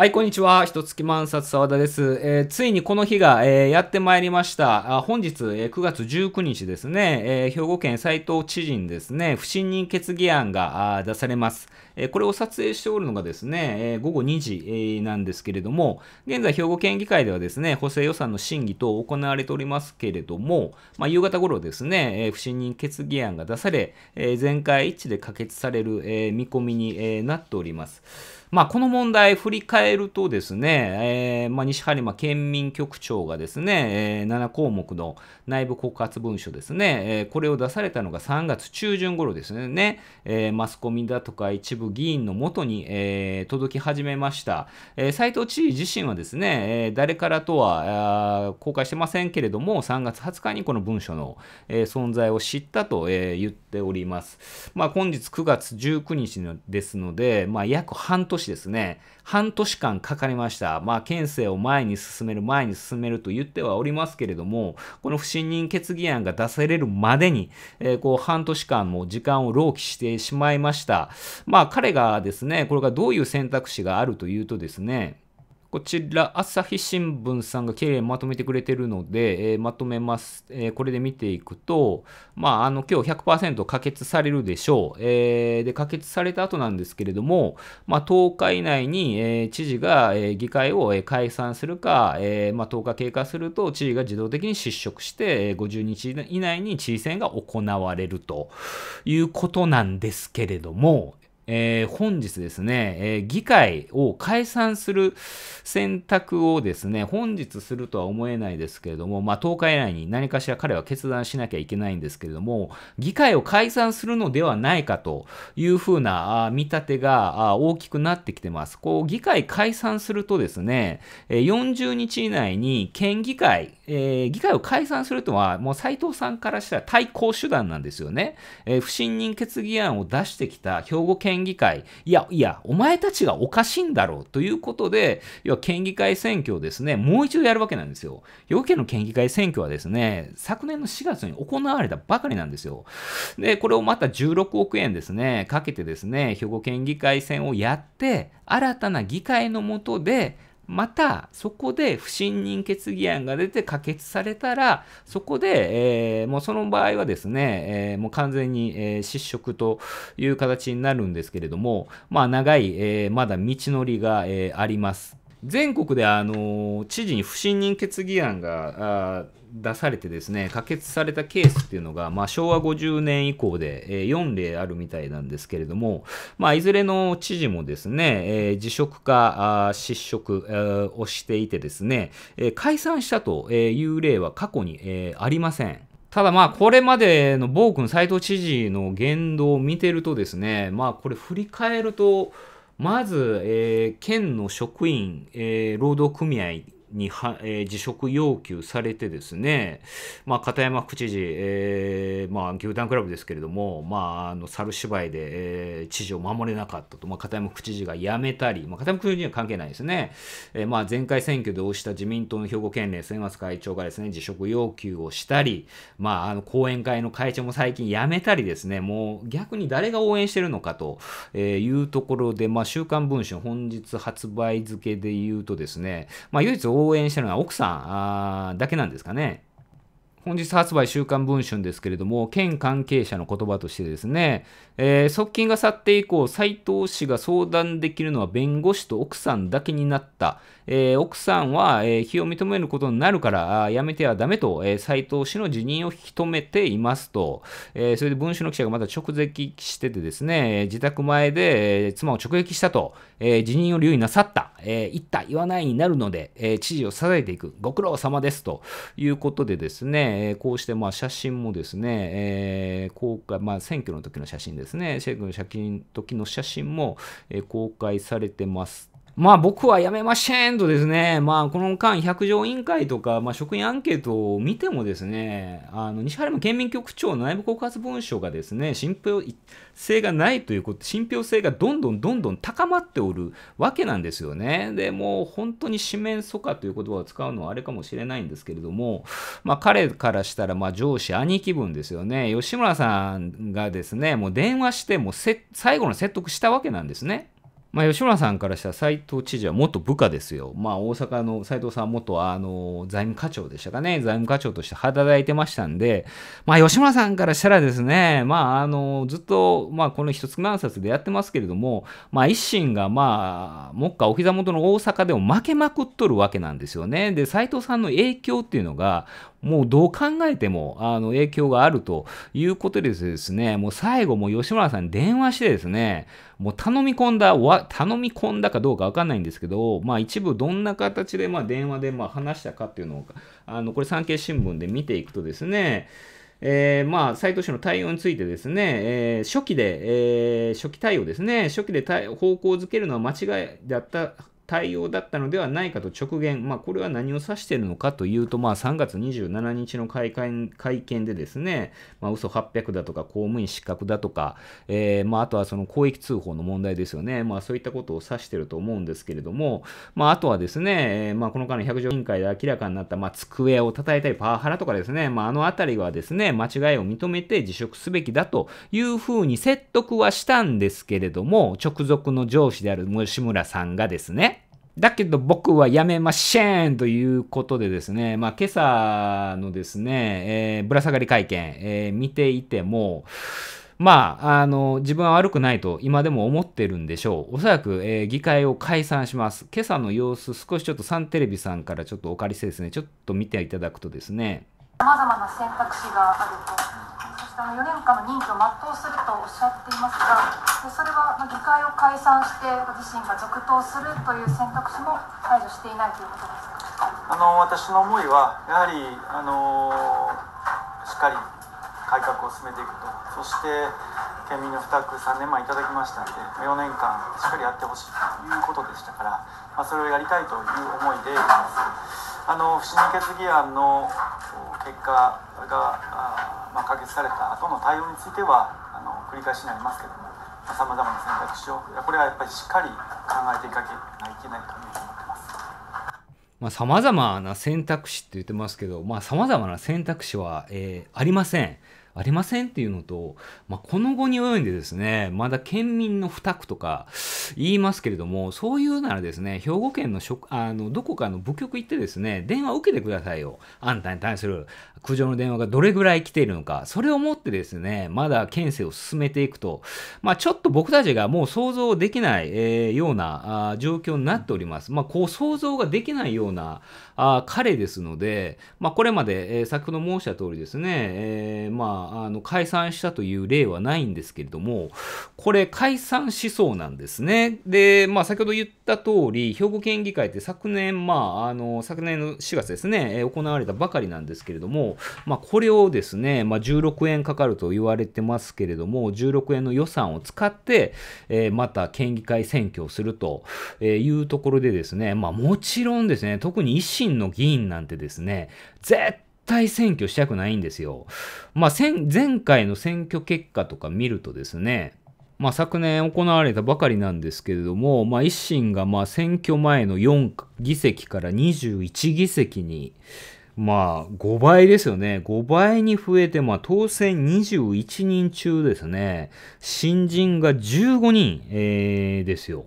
はい、こんにちは。ひとつき満札沢田です、えー、ついにこの日が、えー、やってまいりました。あ本日、えー、9月19日ですね、え兵庫県斎藤知事にですね、不信任決議案があ出されます。これを撮影しておるのがですね、午後2時、なんですけれども、現在兵庫県議会ではですね、補正予算の審議等行われておりますけれども、まあ、夕方頃ですね、不信任決議案が出され、全会一致で可決される、見込みに、なっております。まあ、この問題振り返るとですね、えー、まあ、西播磨県民局長がですね、えー、7項目の内部告発文書ですね、えー、これを出されたのが3月中旬頃ですね、えマスコミだとか一部議員のもとに、えー、届き始めました。え斉藤知事自身はですね、え誰からとは公開してませんけれども、3月20日にこの文書の、え存在を知ったと、え言っております。まあ、本日9月19日のですので、まあ、約半年ですね、半年間かかりました。まあ、県政を前に進める、前に進めると言ってはおりますけれども、この不信任決議案が出されるまでに、えこう半年間も時間を浪費してしまいました。まあ彼がですね、これがどういう選択肢があるというとですね、こちら、朝日新聞さんが経れまとめてくれてるので、えー、まとめます、えー、これで見ていくと、まあ、あの、今日100%可決されるでしょう。えー、で、可決された後なんですけれども、まあ、10日以内に、えー、知事が、えー、議会を、え解散するか、えー、まあ、10日経過すると、知事が自動的に失職して、えー、50日以内に知事選が行われるということなんですけれども、えー、本日ですね、えー、議会を解散する選択をですね、本日するとは思えないですけれども、まあ、10日以内に何かしら彼は決断しなきゃいけないんですけれども、議会を解散するのではないかというふうな見立てが大きくなってきてます。こう、議会解散するとですね、40日以内に県議会、えー、議会を解散するとは、もう斎藤さんからしたら対抗手段なんですよね。え不信任決議案を出してきた兵庫県県議会、いやいや、お前たちがおかしいんだろうということで、要は県議会選挙をですね、もう一度やるわけなんですよ。要件の県議会選挙はですね、昨年の4月に行われたばかりなんですよ。で、これをまた16億円ですね、かけてですね、兵庫県議会選をやって、新たな議会の下で、またそこで不信任決議案が出て可決されたら、そこで、えー、もうその場合はですね、えー、もう完全に、えー、失職という形になるんですけれども、まあ長い、えー、まだ道のりが、えー、あります。全国であの知事に不信任決議案が出されてですね、可決されたケースっていうのが、まあ、昭和50年以降で、えー、4例あるみたいなんですけれども、まあ、いずれの知事もですね、えー、辞職か失職、をしていてですね、えー、解散したという例は過去に、えー、ありません。ただまあこれまでの暴君斎藤知事の言動を見てるとですねまあこれ振り返るとまず、えー、県の職員、えー、労働組合には、えー、辞職要求されてですね、まあ、片山副知事、えー、まあ、牛タンクラブですけれども、まあ、あの猿芝居で、えー、知事を守れなかったと、まあ、片山副知事が辞めたり、まあ、片山副知事には関係ないですね、えー、まあ、前回選挙で応じた自民党の兵庫県連、末松会長がですね辞職要求をしたり、まあ、あの後援会の会長も最近辞めたりですね、もう逆に誰が応援してるのかというところで、まあ、週刊文春、本日発売付けで言うとですね、まあ、唯一応応援してるのは奥さんだけなんですかね。本日発売週刊文春ですけれども、県関係者の言葉としてですね、えー、側近が去って以降、斎藤氏が相談できるのは弁護士と奥さんだけになった。えー、奥さんは、えー、非を認めることになるから、やめてはダメと、えー、斎藤氏の辞任を引き止めていますと、えそれで文春の記者がまた直撃しててですね、自宅前で、え妻を直撃したと、え辞任を留意なさった、え言った言わないになるので、え知事を支えていく、ご苦労様ですということでですね、こうしてまあ写真もですね、えー、公開、まあ選挙の時の写真ですですね、シェイ借金時の写真も、え公開されてます。まあ僕はやめませんとですね、まあこの間百条委員会とか、まあ職員アンケートを見てもですね、あの、西原県民局長の内部告発文書がですね、信憑性がないということ、信憑性がどんどんどんどん高まっておるわけなんですよね。で、もう本当に四面楚歌という言葉を使うのはあれかもしれないんですけれども、まあ彼からしたら、まあ上司、兄貴分ですよね。吉村さんがですね、もう電話して、もう最後の説得したわけなんですね。まあ、吉村さんからしたら斎藤知事は元部下ですよ。まあ、大阪の斎藤さん元あの財務課長でしたかね、財務課長として働いてましたんで、まあ、吉村さんからしたらですね、まあ、あのずっと、まあ、この一月何冊でやってますけれども、まあ、一心が、まあ、目下お膝元の大阪でも負けまくっとるわけなんですよね。で、斎藤さんの影響っていうのが、もうどう考えても、あの、影響があるということでですね、もう最後も吉村さんに電話してですね、もう頼み込んだ、頼み込んだかどうかわかんないんですけど、まあ一部どんな形で、まあ電話で、まあ話したかっていうのを、あの、これ産経新聞で見ていくとですね、えー、まあ、斎藤氏の対応についてですね、えー、初期で、えー、初期対応ですね、初期で方向づけるのは間違いだった対応だったのではないかと直言、まあ、これは何を指しているのかというと、まあ、3月27日の会見会見でですね、まあ、嘘800だとか公務員失格だとか、えー、まあ、あとはその広域通報の問題ですよね、まあ、そういったことを指していると思うんですけれども、まあ、あとはですね、まあ、この間の百条委員会で明らかになった、まあ、机を叩いたりパワハラとかですね、まあ、あのあたりはですね、間違いを認めて辞職すべきだというふうに説得はしたんですけれども、直属の上司である吉村さんがですね、だけど僕はやめませんということでですね、まあ今朝のですね、えー、ぶら下がり会見、えー、見ていても、まあ、あの、自分は悪くないと今でも思ってるんでしょう。おそらく、えー、議会を解散します。今朝の様子、少しちょっとサンテレビさんからちょっとお借りしてですね、ちょっと見ていただくとですね。様々な選択肢があると。その4年間の任期を全うするとおっしゃっていますがでそれは議会を解散してご自身が続投するという選択肢も排除していないということですかあの私の思いはやはりあのしっかり改革を進めていくとそして県民の負託3年前いただきましたので4年間しっかりやってほしいということでしたから、まあ、それをやりたいという思いでいますあの不信任決議案の結果がまあ、可決された後の対応についてはあの繰り返しになりますけどもさまざ、まな選択肢をこれはやっぱりしっかり考えていかなきゃいけないと思います。まあ、様な選択肢って言ってますけど、まあ、まな選択肢は、えー、ありません。ありませんっていうのと、まあ、この後に及んでですね、まだ県民の不託とか言いますけれども、そういうならですね、兵庫県のあのどこかの部局行ってですね、電話を受けてくださいよ。あんたに対する苦情の電話がどれぐらい来ているのか、それをもってですね、まだ県政を進めていくと、まあ、ちょっと僕たちがもう想像できない、えー、ようなあ状況になっております。まあ、こう想像ができないようなあ彼ですので、まあ、これまで、えー、先ほど申した通りですね、えー、まあまあ、あの解散したという例はないんですけれども、これ解散しそうなんですね。で、まあ、先ほど言った通り、兵庫県議会って昨年、まあ、あの、昨年の4月ですね、行われたばかりなんですけれども、まあ、これをですね、まあ、16円かかると言われてますけれども、16円の予算を使って、えー、また県議会選挙をするというところでですね、まあ、もちろんですね、特に維新の議員なんてですね、絶対対選挙したくないんですよ。まあ、前回の選挙結果とか見るとですね、まあ、昨年行われたばかりなんですけれども、まあ、維新がまあ選挙前の4議席から21議席に、まあ、5倍ですよね。5倍に増えて、まあ、当選21人中ですね、新人が15人、えー、ですよ。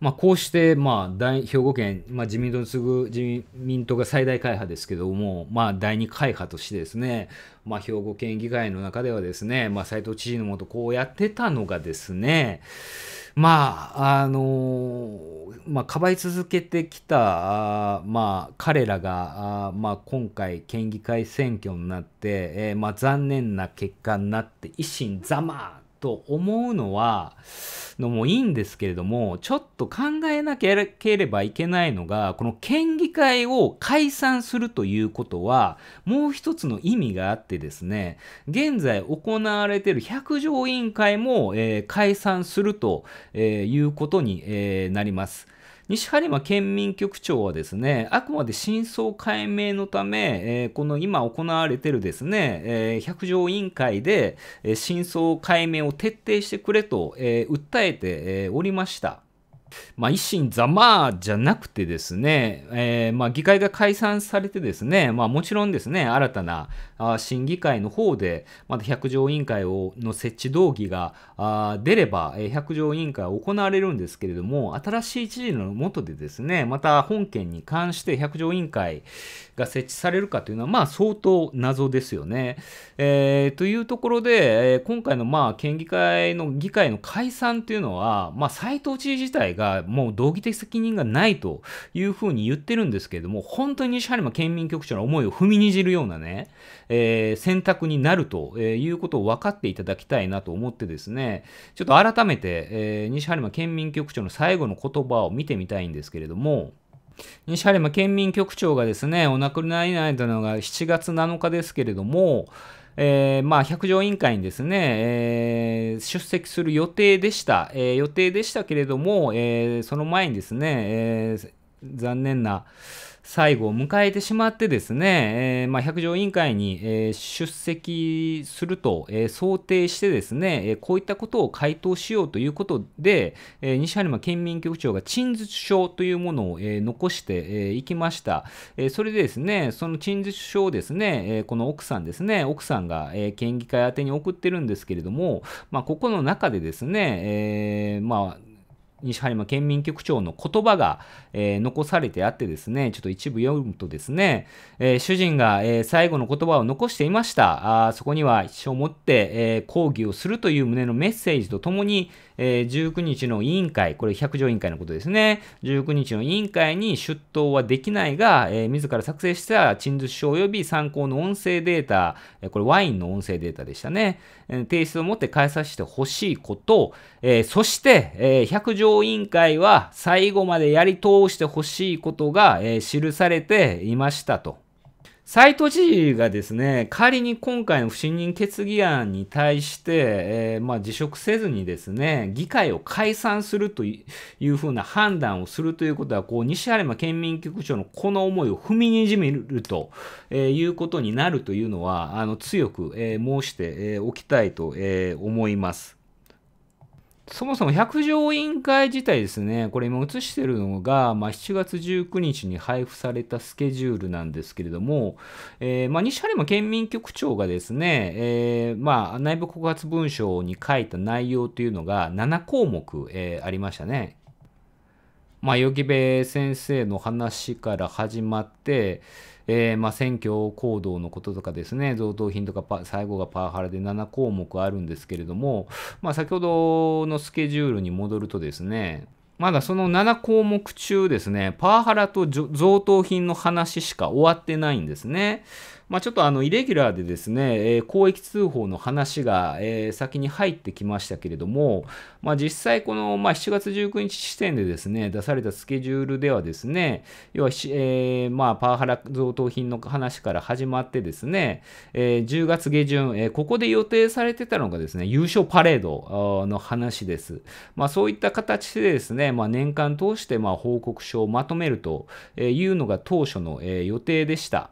まあ、こうして、まあ大、兵庫県、まあ、自民党に次ぐ自民党が最大会派ですけども、まあ、第二会派としてですね、まあ、兵庫県議会の中ではですね、まあ、斎藤知事のもとこうやってたのがですね、まあ、あのまあ、かばい続けてきた、あまあ、彼らが、あまあ、今回、県議会選挙になって、えー、まあ、残念な結果になって、維新ざまと思うのは、のもいいんですけれども、ちょっと考えなければいけないのが、この県議会を解散するということは、もう一つの意味があってですね、現在行われている百条委員会も、えー、解散すると、えー、いうことに、えー、なります。西播磨県民局長はですね、あくまで真相解明のため、えー、この今行われてるですね、えー、百条委員会で、えー、真相解明を徹底してくれと、えー、訴えて、えー、おりました。まあ、維新ざまじゃなくてですね、えー、まあ、議会が解散されてですね、まあ、もちろんですね、新たなあ審議会の方で、まだ百条委員会をの設置動議があ出れば、え百条委員会は行われるんですけれども、新しい知事の下でですね、また本件に関して百条委員会が設置されるかというのは、まあ、相当謎ですよね。えー、というところで、え今回のまあ県議会の議会の解散というのは、まあ、藤知事自体がもう道義的責任がないというふうに言ってるんですけれども、本当に西播磨県民局長の思いを踏みにじるようなね、えー、選択になるということを分かっていただきたいなと思ってですね、ちょっと改めて、えー、西播磨県民局長の最後の言葉を見てみたいんですけれども、西播磨県民局長がですね、お亡くなりになったのが7月7日ですけれども、えー、まあ、百条委員会にですね、えー、出席する予定でした。えー、予定でしたけれども、えその前にですね、え残念な、最後を迎えてしまってですね、えー、まあ、百条委員会に、えー、出席すると、えー、想定してですね、えこういったことを回答しようということで、え西播磨県民局長が陳述書というものを、え残してい、きました、えそれでですね、その陳述書をですね、えこの奥さんですね、奥さんが、え県議会宛に送ってるんですけれども、まあ、ここの中でですね、えまあ西播磨県民局長の言葉が、えー、残されてあってですね、ちょっと一部読むとですね、えー、主人が、えー、最後の言葉を残していました。あそこには一生をもって、え抗議をするという旨のメッセージとともに、えー、19日の委員会、これ百条委員会のことですね。19日の委員会に出頭はできないが、えー、自ら作成した陳述書及び参考の音声データ、えこれワインの音声データでしたね。えー、提出をもって返させてほしいこと、えー、そして、え1条委員会は最後までやり通してほしいことが、え記されていましたと。斎藤知事がですね、仮に今回の不信任決議案に対して、えー、まあ、辞職せずにですね、議会を解散するというふうな判断をするということは、こう、西原県民局長のこの思いを踏みにじめると、えー、いうことになるというのは、あの、強く、えー、申して、えおきたいと、え思います。そもそも百条委員会自体ですね、これ今映してるのが、まあ、7月19日に配布されたスケジュールなんですけれども、えー、まあ、西原山県民局長がですね、えー、まあ、内部告発文書に書いた内容というのが7項目、えー、ありましたね。まあ、よき先生の話から始まって、えー、まあ、選挙行動のこととかですね、贈答品とか最後がパワハラで7項目あるんですけれども、まあ、先ほどのスケジュールに戻るとですね、まだその7項目中ですね、パワハラと贈答品の話しか終わってないんですね。まあ、ちょっとあのイレギュラーでですね、えー、公益通報の話が、えー、先に入ってきましたけれども、まあ、実際この、まあ、7月19日時点でですね、出されたスケジュールではですね、要は、えー、まあ、パワハラ贈答品の話から始まってですね、えー、10月下旬、えー、ここで予定されてたのがですね、優勝パレードの話です。まあ、そういった形でですね、まあ、年間通してまあ報告書をまとめるというのが当初の、予定でした。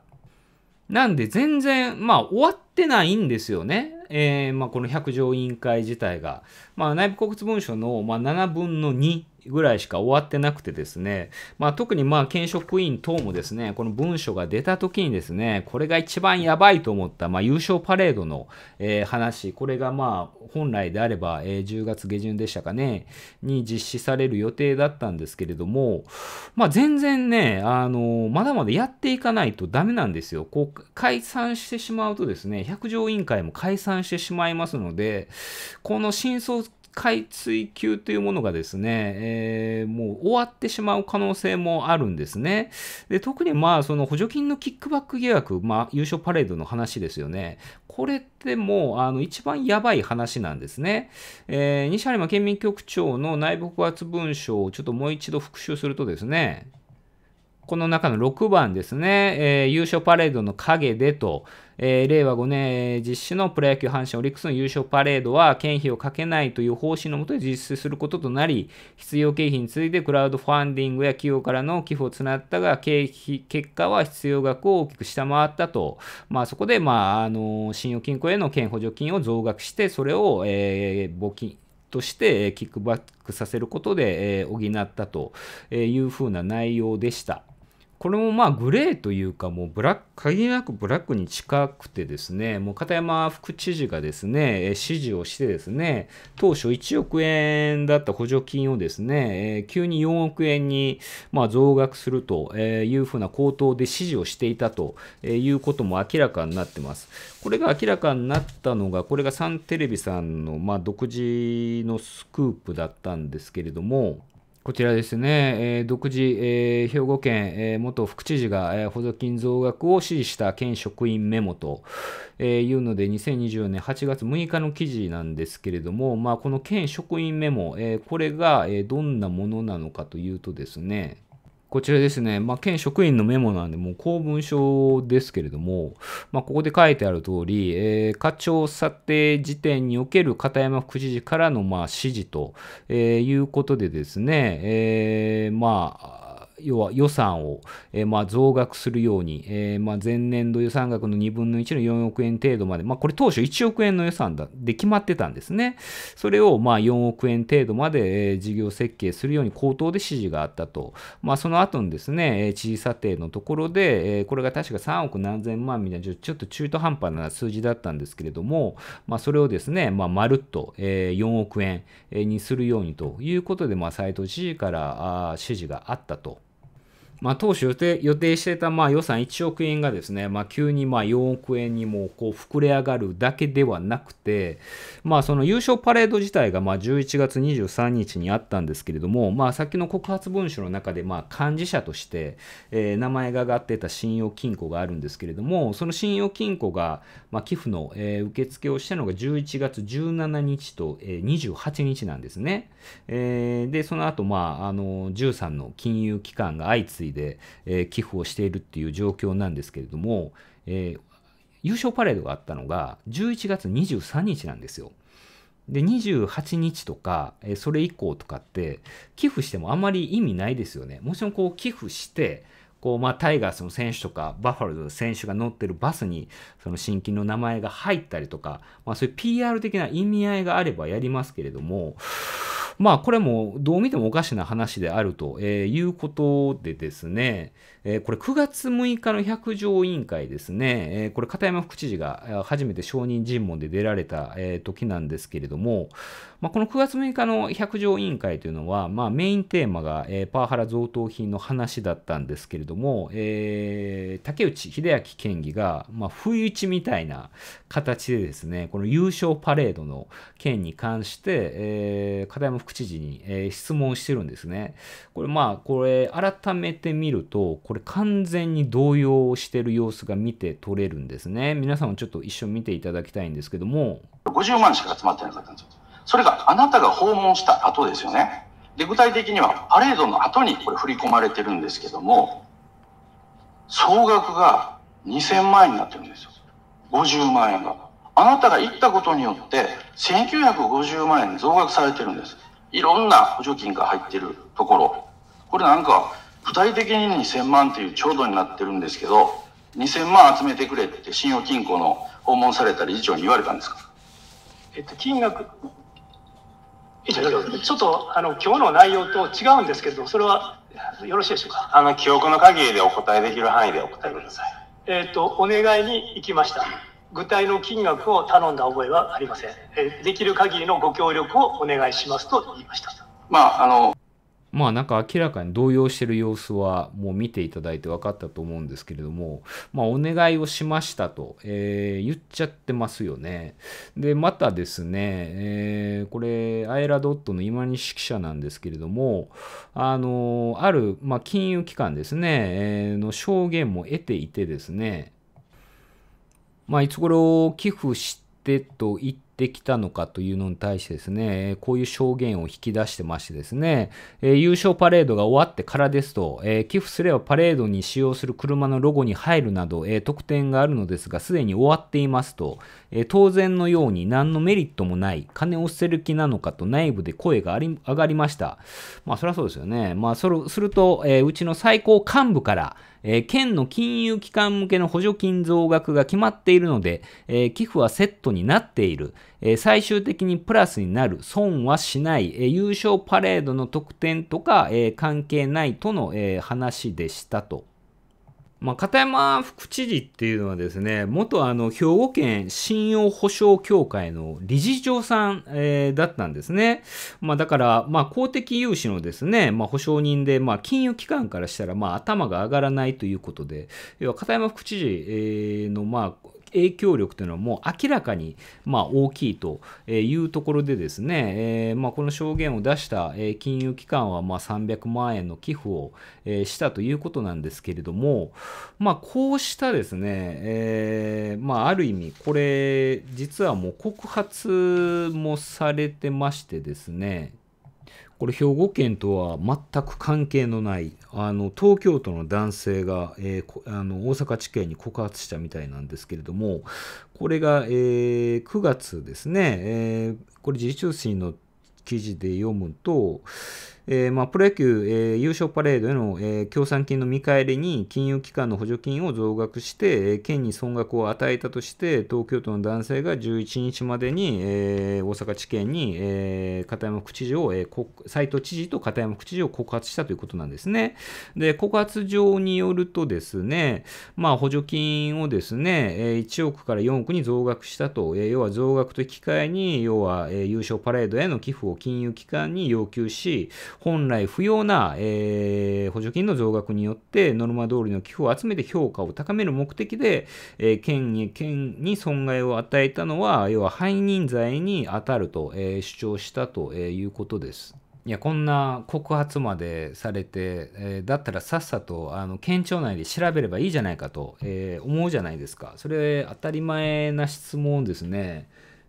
なんで全然、まあ終わってないんですよね。えー、まあ、この百条委員会自体が。まあ、内部告発文書の、まあ、7分の2ぐらいしか終わってなくてですね、まあ、特にまあ県職員等もですね、この文書が出た時にですね、これが一番やばいと思った、まあ、優勝パレードの、えー、話、これがまあ本来であれば、えー、10月下旬でしたかね、に実施される予定だったんですけれども、まあ、全然ね、あのまだまだやっていかないとダメなんですよ。こう解散してしまうとですね、百条委員会も解散してしまいますので、この新卒回追及というものがですね、えー、もう終わってしまう可能性もあるんですね。で特にまあその補助金のキックバック疑惑、まあ、優勝パレードの話ですよね。これってもうあの一番やばい話なんですね。えー、西原県民局長の内部告発文書をちょっともう一度復習するとですね、この中の6番ですね、えー、優勝パレードの陰でと、えー、令和5年実施のプロ野球阪神オリックスの優勝パレードは経費をかけないという方針のもとで実施することとなり、必要経費についてクラウドファンディングや企業からの寄付を募ったが、経費、結果は必要額を大きく下回ったと、まあ、そこで、まあ、あの信用金庫への県補助金を増額して、それを、えー、募金、としてキックバックさせることで、え補ったというふうな内容でした。これもまあグレーというかもうブラック限りなくブラックに近くてですねもう片山副知事がですね指示をしてですね当初1億円だった補助金をですね急に4億円にま増額するというふうな口頭で指示をしていたということも明らかになってますこれが明らかになったのがこれがサンテレビさんのま独自のスクープだったんですけれどもこちらですね、えー、独自、えー、兵庫県、えー、元副知事が、えー、補助金増額を指示した県職員メモと、えいうので、2024年8月6日の記事なんですけれども、まあ、この県職員メモ、えこれが、えどんなものなのかというとですね、こちらですね、まあ、県職員のメモなんで、もう公文書ですけれども、まあ、ここで書いてある通り、えー、課長査定時点における片山副知事からのま指示と、えいうことでですね、えー、まあ、要は予算を、えー、まあ増額するように、えー、まあ前年度予算額の2分の1の4億円程度まで、まあ、これ当初1億円の予算だで決まってたんですね。それをまあ4億円程度まで、えー、事業設計するように口頭で指示があったと。まあ、その後のですね、知事査定のところで、えー、これが確か3億何千万みたいな、ちょっと中途半端な数字だったんですけれども、まあ、それをですね、まあ、まるっと、えー、4億円にするようにということで、まあ、斎藤知事からあ指示があったと。まあ、当初予定予定していたまあ予算1億円がですね、まあ、急にまあ4億円にもこう膨れ上がるだけではなくて、まあ、その優勝パレード自体がまあ11月23日にあったんですけれども、まあ、きの告発文書の中で幹事社として、えー、名前が挙がっていた信用金庫があるんですけれどもその信用金庫がまあ寄付の、え受付をしたのが11月17日と、え28日なんですね。えー、でその後まああの13の金融機関が相次いいで、えー、寄付をしているっていう状況なんですけれども、えー、優勝パレードがあったのが11月23日なんですよ。で、28日とか、えー、それ以降とかって、寄付してもあまり意味ないですよね。もちろんこう寄付して、こう、まあ、タイガースの選手とか、バファローズの選手が乗ってるバスに、その新規の名前が入ったりとか、まあ、そういう PR 的な意味合いがあればやりますけれども、まあ、これもどう見てもおかしな話であると、いうことでですね、これ9月6日の百条委員会ですね、これ片山副知事が初めて承認尋問で出られた、時なんですけれども、まあ、この9月6日の百条委員会というのは、まあ、メインテーマが、えー、パワハラ贈答品の話だったんですけれども、えー、竹内秀明県議が、まあ、不意打ちみたいな形でですね、この優勝パレードの件に関して、えー、片山副知事に、えー、質問してるんですね。これ、まあ、これ、改めて見ると、これ完全に動揺してる様子が見て取れるんですね。皆さんもちょっと一緒に見ていただきたいんですけども。50万しか集まってなかったんですよ。それがあなたが訪問した後ですよね。で、具体的にはパレードの後にこれ振り込まれてるんですけども、総額が2000万円になってるんですよ。50万円が。あなたが行ったことによって、1950万円増額されてるんです。いろんな補助金が入ってるところ。これなんか、具体的に2000万というちょうどになってるんですけど、2000万集めてくれって信用金庫の訪問された理事長に言われたんですかえっと、金額、ちょっとあの今日の内容と違うんですけど、それはよろしいでしょうか。あの記憶の限りでお答えできる範囲でお答えください。えっ、ー、とお願いに行きました。具体の金額を頼んだ覚えはありません。えできる限りのご協力をお願いしますと言いました。まああの。まあなんか明らかに動揺してる様子はもう見ていただいて分かったと思うんですけれども、まあお願いをしましたと、えー、言っちゃってますよね。で、またですね、えー、これ、アイラドットの今西記者なんですけれども、あの、ある、まあ、金融機関ですね、えー、の証言も得ていてですね、まあ、いつ頃寄付してと言ってできたのかというのに対してですね、こういう証言を引き出してましてですね、優勝パレードが終わってからですと、寄付すればパレードに使用する車のロゴに入るなど、特典があるのですが、すでに終わっていますと、当然のように何のメリットもない、金を捨てる気なのかと内部で声が上がりました。まあ、そりゃそうですよね。まあ、それすると、うちの最高幹部から、えー、県の金融機関向けの補助金増額が決まっているので、えー、寄付はセットになっている、えー、最終的にプラスになる、損はしない、え優勝パレードの特典とか、え関係ないとの、え話でしたと。まあ、片山副知事っていうのはですね、元あの兵庫県信用保障協会の理事長さん、えー、だったんですね。まあ、だから、ま公的融資のですね、まあ、保証人で、まあ、金融機関からしたら、まあ、頭が上がらないということで、要は片山副知事、えー、の、まあ、影響力というのはもう明らかに、まあ、大きいというところでですね、えー、まあ、この証言を出した金融機関はまあ300万円の寄付をしたということなんですけれども、まあ、こうしたですね、えー、まあ、ある意味これ実はもう告発もされてましてですねこれ兵庫県とは全く関係のないあの東京都の男性が、えー、あの大阪地検に告発したみたいなんですけれどもこれが、えー、9月ですね、えー、これ自治通信の記事で読むと、えー、まあ、プロ野球、えー、優勝パレードへの、え協賛金の見返りに金融機関の補助金を増額して、え県に損額を与えたとして、東京都の男性が11日までに、え大阪地検に、え片山区知事を、えー、斉藤知事と片山区知事を告発したということなんですね。で、告発状によるとですね、まあ、補助金をですね、1億から4億に増額したと、え要は増額と引き換えに、要は、え優勝パレードへの寄付を金融機関に要求し、本来不要な、えー、補助金の増額によってノルマ通りの寄付を集めて評価を高める目的で、えー、県に県に損害を与えたのは要は背任罪に当たると、えー、主張したということです。いやこんな告発までされて、えー、だったらさっさとあの県庁内で調べればいいじゃないかと、えー、思うじゃないですかそれ当たり前な質問ですね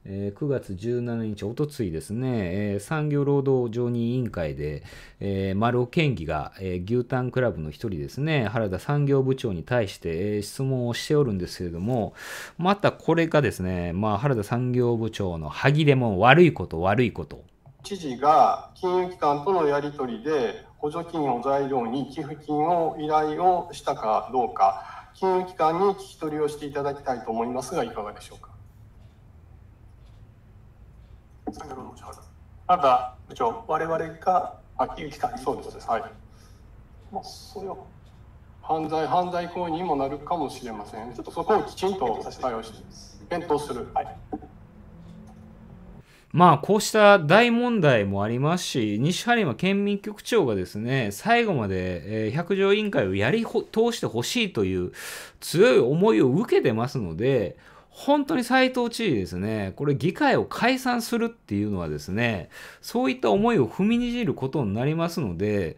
え9月17日、おとついですね、え産業労働常任委員会で、え丸尾県議が、え牛タンクラブの一人ですね、原田産業部長に対して、え質問をしておるんですけれども、またこれがですね、まあ、原田産業部長の歯切れも悪いこと、悪いこと。知事が金融機関とのやり取りで補助金を材料に寄付金を依頼をしたかどうか金融機関に聞き取りをしていただきたいと思いますがいかがでしょうか。産業労働者ただ部長我々が秋雪さんにそうですはいまあそれは犯罪犯罪行為にもなるかもしれませんちょっとそこをきちんと対応して検討するはいまあこうした大問題もありますし西播磨県民局長がですね最後まで百条委員会をやり通してほしいという強い思いを受けてますので本当に斎藤知事ですね、これ議会を解散するっていうのはですね、そういった思いを踏みにじることになりますので、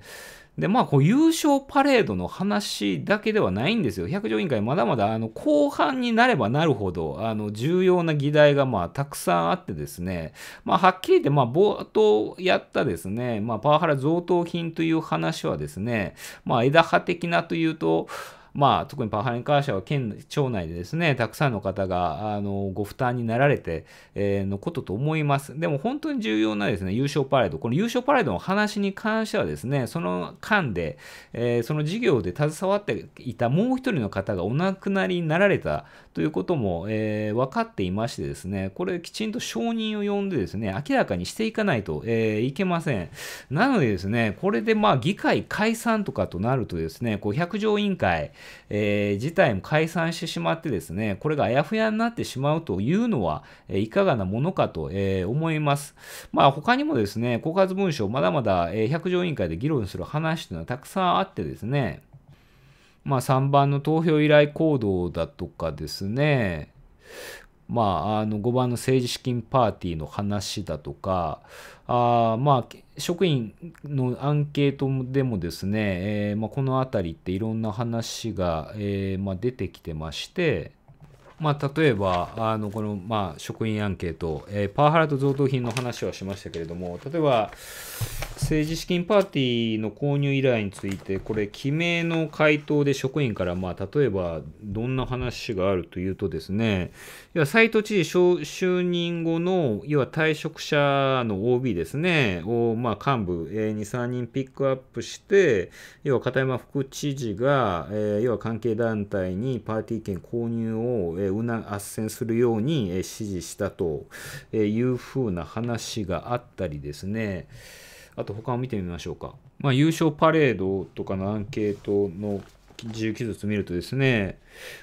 で、まあ、こう優勝パレードの話だけではないんですよ。百条委員会、まだまだあの後半になればなるほど、あの重要な議題がまあたくさんあってですね、まあ、はっきり言って、まあ、冒頭やったですね、まあ、パワハラ贈答品という話はですね、まあ、枝葉的なというと、まあ、特にパワハラに関しては県庁内でですね、たくさんの方があのご負担になられて、えー、のことと思います。でも本当に重要なですね、優勝パレード、この優勝パレードの話に関してはですね、その間で、えー、その事業で携わっていたもう一人の方がお亡くなりになられたということも、えー、分かっていましてですね、これきちんと承認を呼んでですね、明らかにしていかないと、えー、いけません。なのでですね、これでまあ議会解散とかとなるとですね、こう百条委員会、えー、事態も解散してしまってですね、これがあやふやになってしまうというのは、えー、いかがなものかと、えー、思います。まあ、他にもですね、告発文書、まだまだ、えー、百条委員会で議論する話というのはたくさんあってですね、まあ、3番の投票依頼行動だとかですね、まあ、あの5番の政治資金パーティーの話だとか、あまあ、職員のアンケートでもですね、えーまあ、この辺りっていろんな話が、えーまあ、出てきてまして、まあ、例えば、あのこのまあ職員アンケート、えー、パワハラと贈答品の話はしましたけれども、例えば、政治資金パーティーの購入依頼について、これ、記名の回答で職員から、まあ、例えば、どんな話があるというとですね、要は斎藤知事就任後の、要は退職者の OB ですね、を、まあ、幹部、えー、2、3人ピックアップして、要は片山副知事が、えー、要は関係団体にパーティー券購入を、えー斡旋するように指示したというふうな話があったりですね、あと他を見てみましょうか。まあ、優勝パレードとかのアンケートの自由記述見るとですね、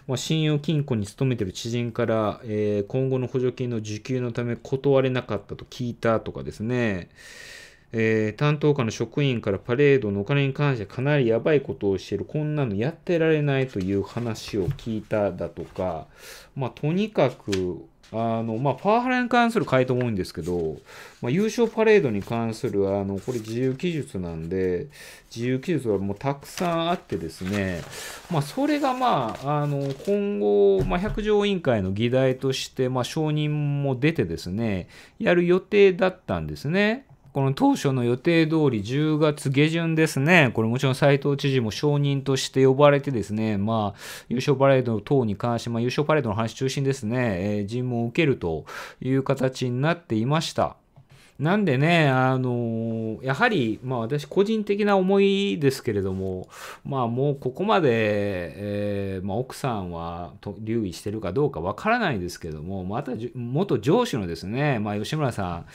まあ、信用金庫に勤めてる知人から、えー、今後の補助金の受給のため断れなかったと聞いたとかですね、えー、担当課の職員からパレードのお金に関してかなりやばいことをしている、こんなのやってられないという話を聞いただとか、まあ、とにかく、あの、まあ、パワハラに関する回答も多いんですけど、まあ、優勝パレードに関する、あの、これ自由記述なんで、自由記述がもうたくさんあってですね、まあ、それがまあ、あの、今後、まあ、百条委員会の議題として、まあ、承認も出てですね、やる予定だったんですね。この当初の予定通り10月下旬ですね、これもちろん斉藤知事も承認として呼ばれてですね、まあ、優勝パレード等に関して、まあ、優勝パレードの話中心ですね、えー、尋問を受けるという形になっていました。なんでね、あのやはり、まあ私個人的な思いですけれども、まあもうここまで、えー、まあ、奥さんはと留意してるかどうかわからないですけども、また元上司のですね、まあ吉村さん、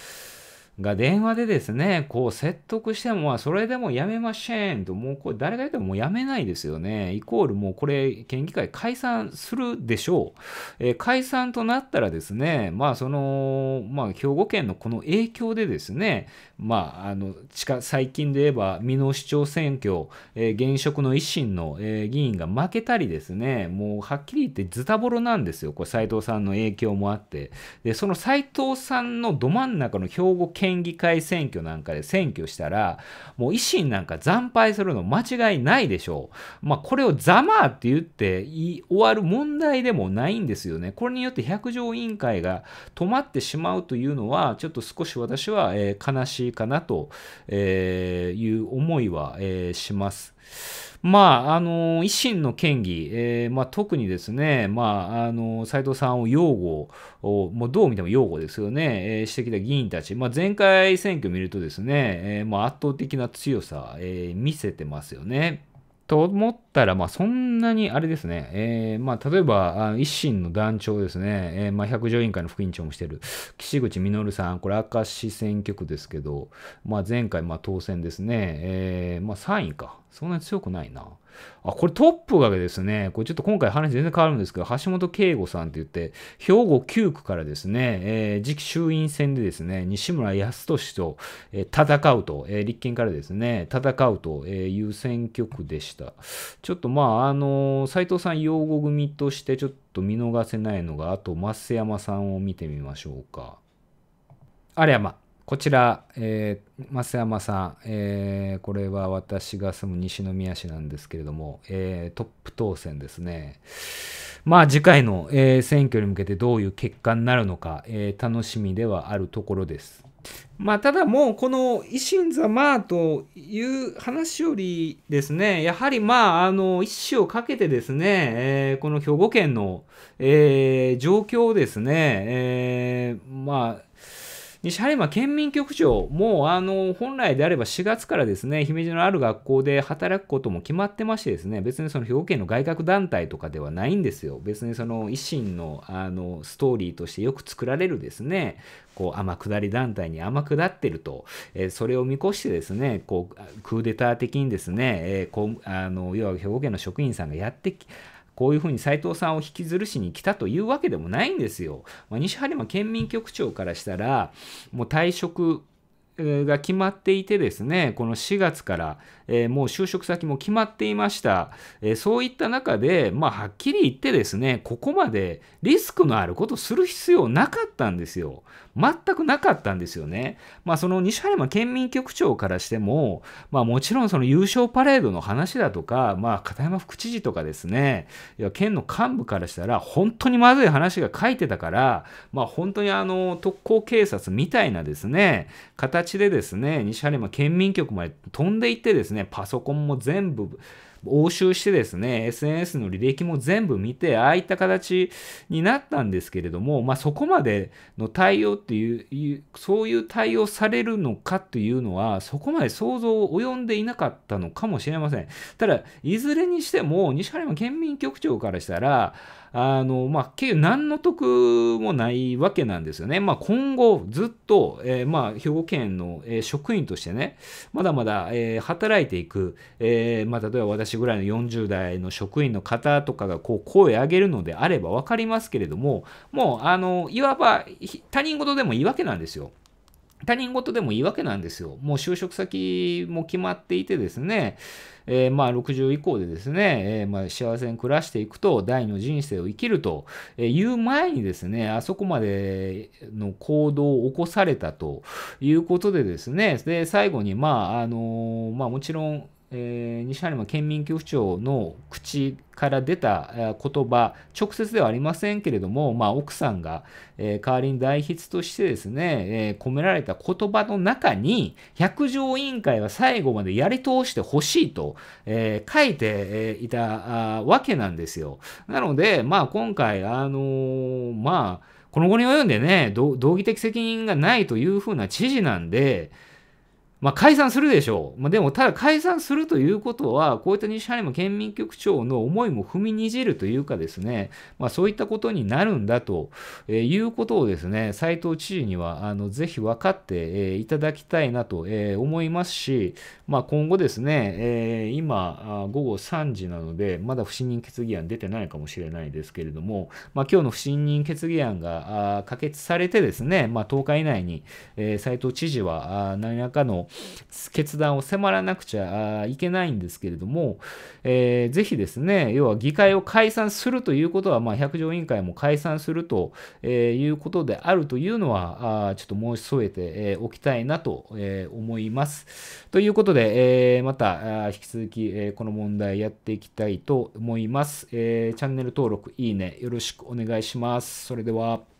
が電話でですね、こう説得しても、それでもやめませんと、もうこれ誰が言ってももうやめないですよね。イコールもうこれ県議会解散するでしょう。えー、解散となったらですね、まあその、まあ兵庫県のこの影響でですね、まああの、近、最近で言えば、美濃市長選挙、えー、現職の維新の、えー、議員が負けたりですね、もうはっきり言ってズタボロなんですよ。これ斎藤さんの影響もあって。で、その斎藤さんのど真ん中の兵庫県県議会選挙なんかで選挙したら、もう維新なんか惨敗するの間違いないでしょう。まあ、これをざまって言って終わる問題でもないんですよね。これによって百条委員会が止まってしまうというのは、ちょっと少し私は、えー、悲しいかなとえいう思いは、えー、します。まあ、あの、維新の県議、えー、まあ、特にですね、まあ、あの、斉藤さんを擁護を、もうどう見ても擁護ですよね、えー、してきた議員たち、まあ、前回選挙見るとですね、えー、まあ、圧倒的な強さ、えー、見せてますよね。と思ったら、まあ、そんなにあれですね、えー、まあ、例えば、一心の団長ですね、えー、まあ、百条委員会の副委員長もしてる、岸口実さん、これ、明石選挙区ですけど、まあ、前回、まあ、当選ですね、えー、まあ、3位か、そんなに強くないな。あ、これトップがですね、これちょっと今回話全然変わるんですけど、橋本圭吾さんって言って、兵庫9区からですね、えー、次期衆院選でですね、西村康稔と、えー、戦うと、えー、立憲からですね、戦うという選挙区でした。ちょっとまあ、あの斎藤さん擁護組としてちょっと見逃せないのが、あと、増山さんを見てみましょうか。あれはまあこちら、えー、増山さん、えー、これは私が住む西宮市なんですけれども、えー、トップ当選ですね。まあ次回の、えー、選挙に向けてどういう結果になるのか、えー、楽しみではあるところです。まあただもうこの維新ざまあという話よりですね、やはりまああの一種をかけてですね、えー、この兵庫県の、えー、状況をですね、えー、まあ西原県民局長、もうあの、本来であれば4月からですね、姫路のある学校で働くことも決まってましてですね、別にその兵庫県の外郭団体とかではないんですよ。別にその維新のあの、ストーリーとしてよく作られるですね、こう、天下り団体に天下ってると、えー、それを見越してですね、こう、クーデター的にですね、えー、こうあの要は兵庫県の職員さんがやってこういうふうに斎藤さんを引きずるしに来たというわけでもないんですよ。まあ、西播磨県民局長からしたら、もう退職が決まっていてですね、この4月から、えー、もう就職先も決まっていました。えー、そういった中で、まあ、はっきり言ってですね、ここまでリスクのあることする必要なかったんですよ。全くなかったんですよね。まあ、その西原山県民局長からしても、まあ、もちろんその優勝パレードの話だとか、まあ、片山副知事とかですね、いや県の幹部からしたら、本当にまずい話が書いてたから、まあ、本当にあの特攻警察みたいなですね、形でですね、西原山県民局まで飛んでいってですね、パソコンも全部、押収してですね、SNS の履歴も全部見て、ああいった形になったんですけれども、まあ、そこまでの対応っていう、そういう対応されるのかっていうのは、そこまで想像を及んでいなかったのかもしれません。ただ、いずれにしても、西原山県民局長からしたら、あの、まあ、何の得もないわけなんですよね。まあ、今後ずっと、えー、まあ、兵庫県の、えー、職員としてね、まだまだ、えー、働いていく、えー、まあ、例えば私ぐらいの40代の職員の方とかがこう声上げるのであれば分かりますけれども、もう、あの、いわば他人事でもいいわけなんですよ。他人事でもいいわけなんですよ。もう就職先も決まっていてですね、えー、まあ60以降でですね、えー、まあ幸せに暮らしていくと、第二の人生を生きるという前にですね、あそこまでの行動を起こされたということでですね、で、最後にまあ、あのまあもちろん、えー、西原も県民局長の口から出た言葉、直接ではありませんけれども、まあ、奥さんが、えー、代わりに代筆としてですね、えー、込められた言葉の中に、百条委員会は最後までやり通してほしいと、えー、書いていたわけなんですよ。なので、まあ、今回、あのまあ、この後に及んでね、道義的責任がないというふうな知事なんで、まあ、解散するでしょう。まあ、でも、ただ解散するということは、こういった西原県民局長の思いも踏みにじるというかですね、まあ、そういったことになるんだと、えいうことをですね、斉藤知事には、あの、ぜひ分かって、いただきたいなと、え思いますし、まあ、今後ですね、え今、午後3時なので、まだ不信任決議案出てないかもしれないですけれども、まあ、今日の不信任決議案が可決されてですね、まあ、10日以内に、え斉藤知事は何らかの決断を迫らなくちゃいけないんですけれども、えー、ぜひですね、要は議会を解散するということは、まあ、百条委員会も解散すると、えいうことであるというのは、あちょっと申し添えて、えおきたいなと、え思います。ということで、えー、また引き続き、えこの問題やっていきたいと思います、えー、チャンネル登録、いいね、よろしくお願いします。それでは。